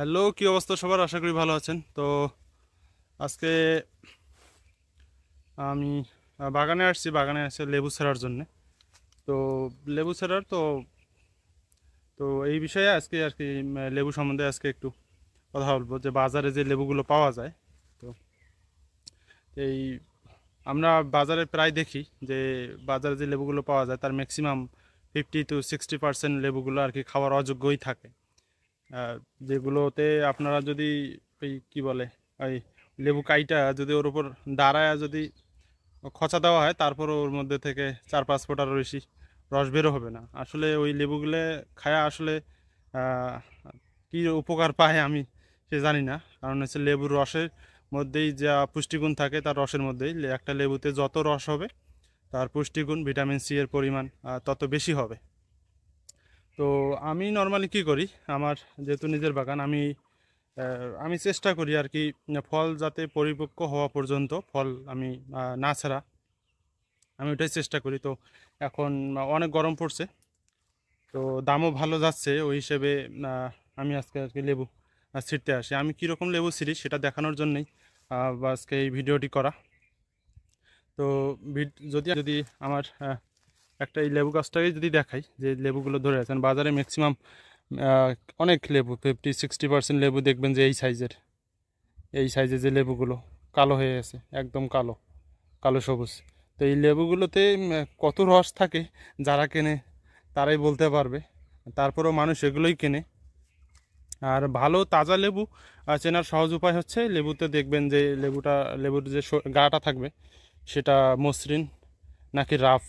hello কি অবস্থা সবার আশা করি ভালো আছেন তো আজকে আমি বাগানে আসছি বাগানে আসছে লেবু ছাড়ার জন্য তো লেবু ছাড়ার তো তো এই বিষয়ে আজকে আর কি লেবু সম্বন্ধে আজকে একটু কথা বলবো যে বাজারে যে লেবুগুলো পাওয়া যায় তো এই আমরা বাজারে প্রায় দেখি যে বাজারে যে লেবুগুলো পাওয়া যায় তার maximum fifty two sixty percent লেবুগুলো আর কি খাওয়ার অযোগ্যই থাকে যেগুলোতে আপনারা যদি ওই কি বলে ওই লেবু কাইটা যদি ওর উপর দাঁড়ায় যদি খচা দেওয়া হয় তারপর ওর মধ্যে থেকে চার পাঁচ ফোটার বেশি রস বেরো হবে না আসলে ওই লেবুগুলো খায়া আসলে কি উপকার পায় আমি সে জানি না কারণ হচ্ছে লেবুর রসের মধ্যেই যা পুষ্টিগুণ থাকে তার রসের মধ্যেই একটা লেবুতে যত রস হবে তার পুষ্টিগুণ ভিটামিন সি এর পরিমাণ তত বেশি হবে তো আমি নর্মালি কি করি আমার যেহেতু নিজের বাগান আমি আমি চেষ্টা করি আর কি ফল যাতে পরিপক্ক হওয়া পর্যন্ত ফল আমি না ছাড়া আমি ওটাই চেষ্টা করি তো এখন অনেক গরম পড়ছে তো দামও ভালো যাচ্ছে ওই হিসেবে আমি আজকে আজকে লেবু ছিটতে আসি আমি কীরকম লেবু ছিঁড়ি সেটা দেখানোর জন্যই আজকে এই ভিডিওটি করা তো যদি যদি আমার একটা এই লেবু গাছটাকে যদি দেখাই যে লেবুগুলো ধরে আছেন বাজারে ম্যাক্সিমাম অনেক লেবু ফিফটি সিক্সটি পার্সেন্ট লেবু দেখবেন যে এই সাইজের এই সাইজের যে লেবুগুলো কালো হয়ে আছে একদম কালো কালো সবুজ তো এই লেবুগুলোতে কত রস থাকে যারা কেনে তারাই বলতে পারবে তারপরেও মানুষ এগুলোই কেনে আর ভালো তাজা লেবু চেনার সহজ উপায় হচ্ছে লেবুতে দেখবেন যে লেবুটা লেবুর যে গাটা থাকবে সেটা মসৃণ নাকি রাফ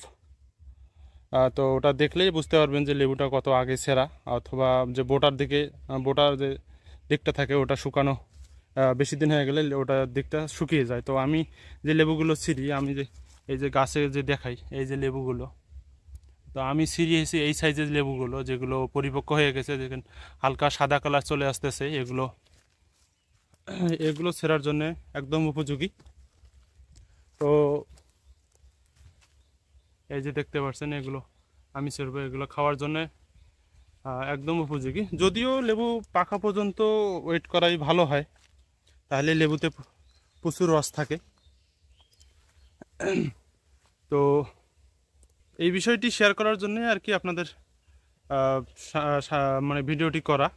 তো ওটা দেখলেই বুঝতে পারবেন যে লেবুটা কত আগে সেরা অথবা যে বোটার দিকে বোটার যে দিকটা থাকে ওটা শুকানো বেশি দিন হয়ে গেলে ওটা দিকটা শুকিয়ে যায় তো আমি যে লেবুগুলো ছিঁড়ি আমি যে এই যে গাছে যে দেখাই এই যে লেবুগুলো তো আমি ছিঁড়িয়েছি এই সাইজের লেবুগুলো যেগুলো পরিপক্ক হয়ে গেছে দেখেন হালকা সাদা কালার চলে আসতেছে এগুলো এগুলো ছেঁড়ার জন্য একদম উপযোগী তো এই যে দেখতে পাচ্ছেন এগুলো আমি সেরব এগুলো খাওয়ার জন্য একদম উপযোগী যদিও লেবু পাকা পর্যন্ত ওয়েট করাই ভালো হয় তাহলে লেবুতে প্রচুর রস থাকে তো এই বিষয়টি শেয়ার করার জন্যে আর কি আপনাদের মানে ভিডিওটি করা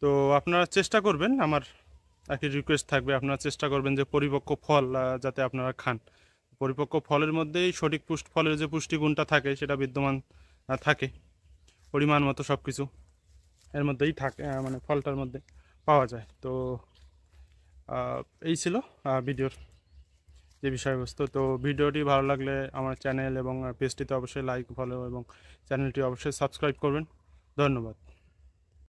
তো আপনারা চেষ্টা করবেন আমার আর কি রিকোয়েস্ট থাকবে আপনারা চেষ্টা করবেন যে পরিপক্ক ফল যাতে আপনারা খান পরিপক্ক ফলের মধ্যেই সঠিক পুষ্ট ফলের যে পুষ্টিগুণটা থাকে সেটা বিদ্যমান থাকে পরিমাণ মতো সব কিছু এর মধ্যেই থাকে মানে ফলটার মধ্যে পাওয়া যায় তো এই ছিল ভিডিওর যে বিষয়বস্তু তো ভিডিওটি ভালো লাগলে আমার চ্যানেল এবং পেজটিতে অবশ্যই লাইক ফলো এবং চ্যানেলটি অবশ্যই সাবস্ক্রাইব করবেন ধন্যবাদ